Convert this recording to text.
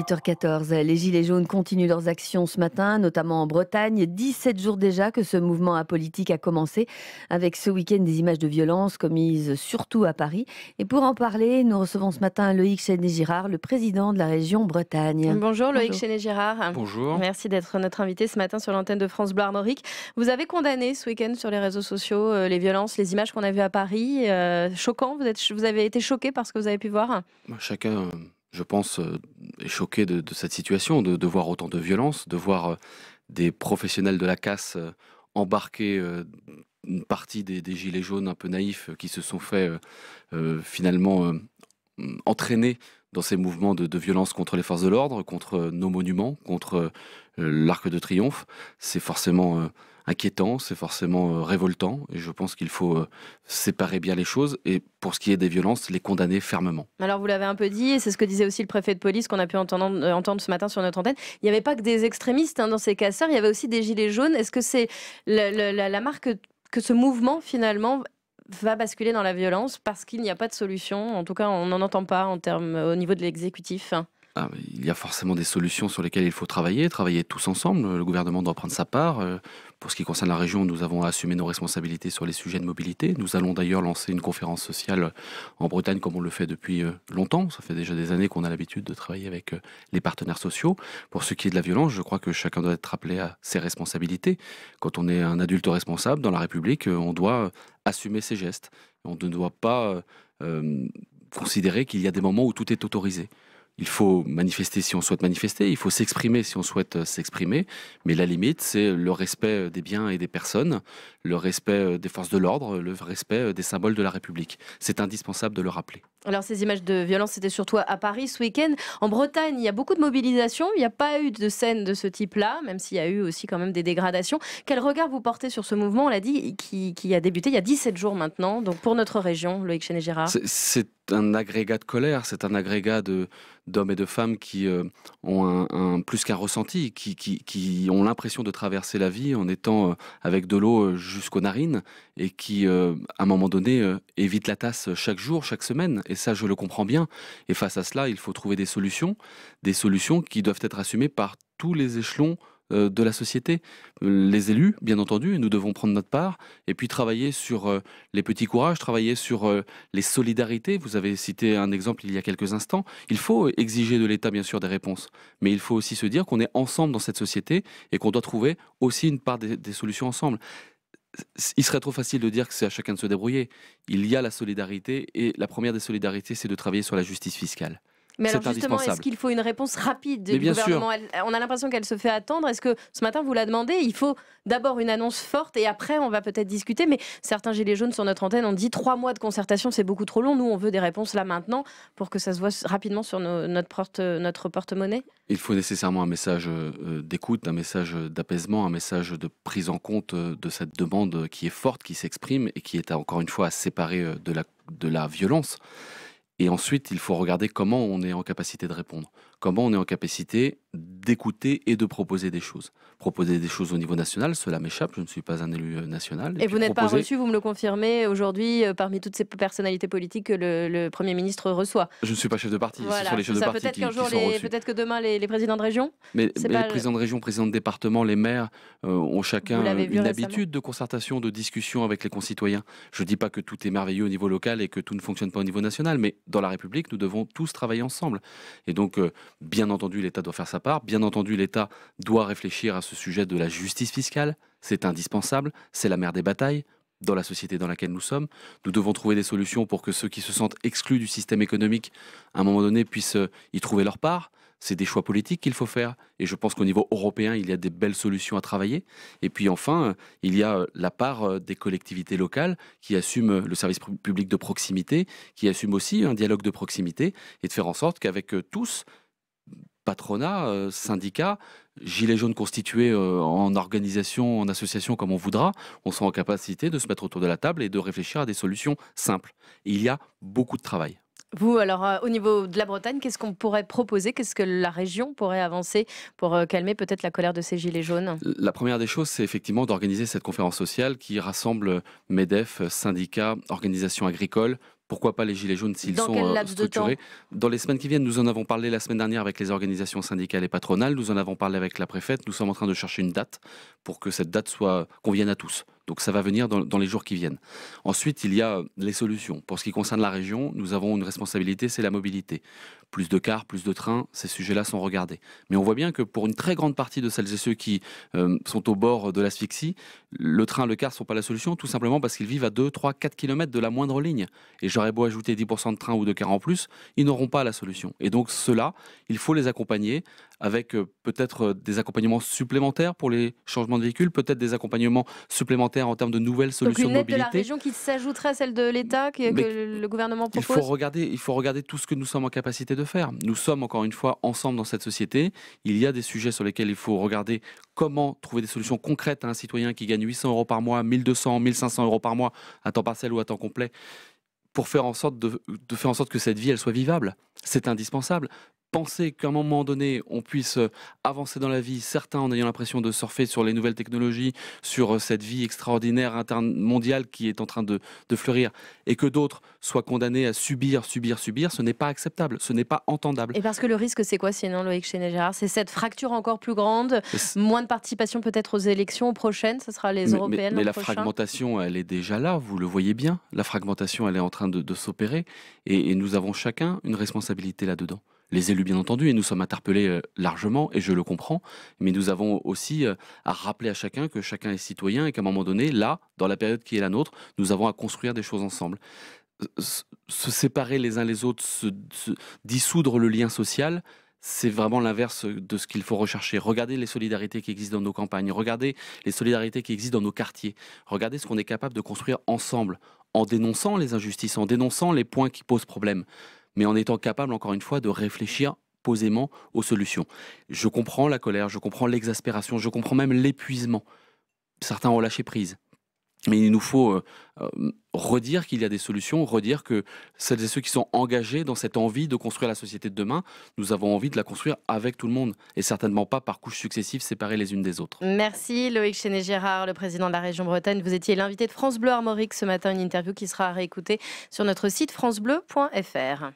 8h14, les Gilets jaunes continuent leurs actions ce matin, notamment en Bretagne. 17 jours déjà que ce mouvement apolitique a commencé, avec ce week-end des images de violence commises surtout à Paris. Et pour en parler, nous recevons ce matin Loïc Chenet-Girard, le président de la région Bretagne. Bonjour, Loïc Chenet-Girard. Bonjour. Merci d'être notre invité ce matin sur l'antenne de France Bleu Armorique. Vous avez condamné ce week-end sur les réseaux sociaux euh, les violences, les images qu'on a vues à Paris. Euh, choquant, vous, êtes, vous avez été choqué par ce que vous avez pu voir Chacun je pense, euh, est choqué de, cette situation, de, voir autant de violence, de voir euh, des professionnels de la casse euh, embarquer une partie des, gilets jaunes un peu naïfs qui se sont fait finalement entraîner dans ces mouvements de, violence contre les forces de l'ordre, contre nos monuments, contre l'arc de triomphe. C'est forcément inquiétant, c'est forcément euh, révoltant. Et je pense qu'il faut euh, séparer bien les choses et pour ce qui est des violences, les condamner fermement. Alors vous l'avez un peu dit, et c'est ce que disait aussi le préfet de police qu'on a pu entendre, euh, entendre, ce matin sur notre antenne. Il n'y avait pas que des extrémistes hein, dans ces casseurs, il y avait aussi des gilets jaunes. Est-ce que c'est la, marque que ce mouvement finalement va basculer dans la violence parce qu'il n'y a pas de solution En tout cas, on n'en entend pas en termes, au niveau de l'exécutif. Ah, il y a forcément des solutions sur lesquelles il faut travailler, travailler tous ensemble. Le gouvernement doit prendre sa part. Euh, pour ce qui concerne la région, nous avons assumé nos responsabilités sur les sujets de mobilité. Nous allons d'ailleurs lancer une conférence sociale euh, en Bretagne comme on le fait depuis euh, longtemps. Ça fait déjà des années qu'on a l'habitude de travailler avec les partenaires sociaux. Pour ce qui est de la violence, je crois que chacun doit être rappelé à ses responsabilités. Quand on est un adulte responsable dans la République, on doit assumer ses gestes. On ne doit pas considérer qu'il y a des moments où tout est autorisé il faut manifester si on souhaite manifester, il faut s'exprimer si on souhaite euh, s'exprimer, mais la limite, c'est le respect euh, des biens et des personnes, le respect euh, des forces de l'ordre, le respect des symboles de la République. C'est indispensable de le rappeler. Alors ces images de violence, c'était surtout à Paris ce week-end. En Bretagne, il y a beaucoup de mobilisation, il n'y a pas eu de scène de ce type-là, même s'il y a eu aussi quand même des dégradations. Quel regard vous portez sur ce mouvement, on l'a dit, qui, a débuté il y a 17 jours maintenant, donc pour notre région, Loïc Chenet-Gérard un agrégat de colère, c'est un agrégat d'hommes et de femmes qui euh, ont plus qu'un ressenti, qui, qui, ont l'impression de traverser la vie en étant euh, avec de l'eau euh, jusqu'aux narines et qui, à un moment donné, évitent la tasse chaque jour, chaque semaine. Et ça, je le comprends bien. Et face à cela, il faut trouver des solutions, des solutions qui doivent être assumées par tous les échelons euh, de la société. Euh, les élus, bien entendu, nous devons prendre notre part, et puis travailler sur euh, les petits courages, travailler sur les solidarités. Vous avez cité un exemple il y a quelques instants. Il faut exiger de l'État, bien sûr, des réponses, mais il faut aussi se dire qu'on est ensemble dans cette société et qu'on doit trouver aussi une part des solutions ensemble il serait trop facile de dire que c'est à chacun de se débrouiller. Il y a la solidarité et la première des solidarités, c'est de travailler sur la justice fiscale. Mais alors justement, est-ce qu'il faut une réponse rapide du gouvernement On a l'impression qu'elle se fait attendre. Est-ce que ce matin, vous la demandé, Il faut d'abord une annonce forte et après, on va peut-être discuter. Mais certains Gilets jaunes sur notre antenne ont dit trois mois de concertation, c'est beaucoup trop long. Nous, on veut des réponses là maintenant pour que ça se voit rapidement sur notre porte-monnaie. Notre porte Il faut nécessairement un message euh, d'écoute, un message d'apaisement, un message de prise en compte euh, de cette demande qui est forte, qui s'exprime et qui est encore une fois à euh, de la violence. Et ensuite, il faut regarder comment on est en capacité de répondre, comment on est en capacité d'écouter et de proposer des choses. Proposer des choses au niveau national, cela m'échappe, je ne suis pas un élu euh, national. Et, vous n'êtes pas reçu, vous me le confirmez, aujourd'hui, euh, parmi toutes ces personnalités politiques que le, Premier ministre reçoit Je ne suis pas chef de parti, ce sont les chefs de parti peut-être jour, Peut-être que demain, les, les, présidents de région Mais, les présidents de région, présidents de département, les maires euh, ont chacun une habitude de concertation, de discussion avec les concitoyens. Je ne dis pas que tout est merveilleux au niveau local et que tout ne fonctionne pas au niveau national, mais dans la République, nous devons tous travailler ensemble. Et donc, bien entendu, l'État doit faire sa part, bien bien entendu, l'État doit réfléchir à ce sujet de la justice fiscale. C'est indispensable, c'est la mère des batailles dans la société dans laquelle nous sommes. Nous devons trouver des solutions pour que ceux qui se sentent exclus du système économique, à un moment donné, puissent euh, y trouver leur part. C'est des choix politiques qu'il faut faire. Et je pense qu'au niveau européen, il y a des belles solutions à travailler. Et puis enfin, euh, il y a euh, la part des collectivités locales qui assument le service public de proximité, qui assument aussi un dialogue de proximité, et de faire en sorte qu'avec tous, patronat, euh, syndicat, syndicats, gilets jaunes constitués euh, en organisation, en association comme on voudra, on sera en capacité de se mettre autour de la table et de réfléchir à des solutions simples. il y a beaucoup de travail. Vous, alors euh, au niveau de la Bretagne, qu'est-ce qu'on pourrait proposer Qu'est-ce que la région pourrait avancer pour calmer peut-être la colère de ces Gilets jaunes La première des choses, c'est effectivement d'organiser cette conférence sociale qui rassemble MEDEF, syndicats, organisations agricoles, pourquoi pas les Gilets jaunes s'ils sont euh, structurés. Dans les semaines qui viennent, nous en avons parlé la semaine dernière avec les organisations syndicales et patronales, nous en avons parlé avec la préfète, nous sommes en train de chercher une date pour que cette date soit convienne à tous. Donc ça va venir dans, les jours qui viennent. Ensuite, il y a les solutions. Pour ce qui concerne la région, nous avons une responsabilité, c'est la mobilité plus de cars, plus de trains, ces sujets-là sont regardés. Mais on voit bien que pour une très grande partie de celles et ceux qui euh, sont au bord de l'asphyxie, le train, le car ne sont pas la solution, tout simplement parce qu'ils vivent à 2, 3, 4 km de la moindre ligne. Et j'aurais beau ajouter 10% de trains ou de cars en plus, ils n'auront pas la solution. Et donc cela, il faut les accompagner avec euh, peut-être euh, des accompagnements supplémentaires pour les changements de véhicules, peut-être des accompagnements supplémentaires en termes de nouvelles solutions donc une aide de, mobilité. de la région qui s'ajouterait à celle de l'État que, que le gouvernement propose. Il faut regarder, il faut regarder tout ce que nous sommes en capacité de faire. Nous sommes encore une fois ensemble dans cette société. Il y a des sujets sur lesquels il faut regarder comment trouver des solutions concrètes à un citoyen qui gagne 800 euros par mois, 1200, 1500 euros par mois à temps partiel ou à temps complet pour faire en sorte faire en sorte que cette vie elle soit vivable. C'est indispensable penser qu'à un moment donné, on puisse euh, avancer dans la vie, certains en ayant l'impression de surfer sur les nouvelles technologies, sur euh, cette vie extraordinaire mondiale qui est en train de, fleurir, et que d'autres soient condamnés à subir, subir, subir, ce n'est pas acceptable, ce n'est pas entendable. Et parce que le risque, c'est quoi sinon, Loïc chéné C'est cette fracture encore plus grande, moins de participation peut-être aux élections prochaines, ce sera les européennes. Mais, la fragmentation, elle est déjà là, vous le voyez bien, la fragmentation, elle est en train de, s'opérer, et nous avons chacun une responsabilité là-dedans les élus bien entendu, et nous sommes interpellés euh, largement, et je le comprends, mais nous avons aussi euh, à rappeler à chacun que chacun est citoyen et qu'à un moment donné, là, dans la période qui est la nôtre, nous avons à construire des choses ensemble. Se séparer les uns les autres, dissoudre le lien social, c'est vraiment l'inverse de ce qu'il faut rechercher. Regardez les solidarités qui existent dans nos campagnes, regardez les solidarités qui existent dans nos quartiers, regardez ce qu'on est capable de construire ensemble, en dénonçant les injustices, en dénonçant les points qui posent problème mais en étant capable, encore une fois, de réfléchir posément aux solutions. Je comprends la colère, je comprends l'exaspération, je comprends même l'épuisement. Certains ont lâché prise. Mais il nous faut euh, euh, redire qu'il y a des solutions, redire que celles et ceux qui sont engagés dans cette envie de construire la société de demain, nous avons envie de la construire avec tout le monde et certainement pas par couches successives séparées les unes des autres. Merci Loïc Chenet-Gérard, le président de la région Bretagne. Vous étiez l'invité de France Bleu Armorique ce matin, une interview qui sera réécoutée sur notre site francebleu.fr.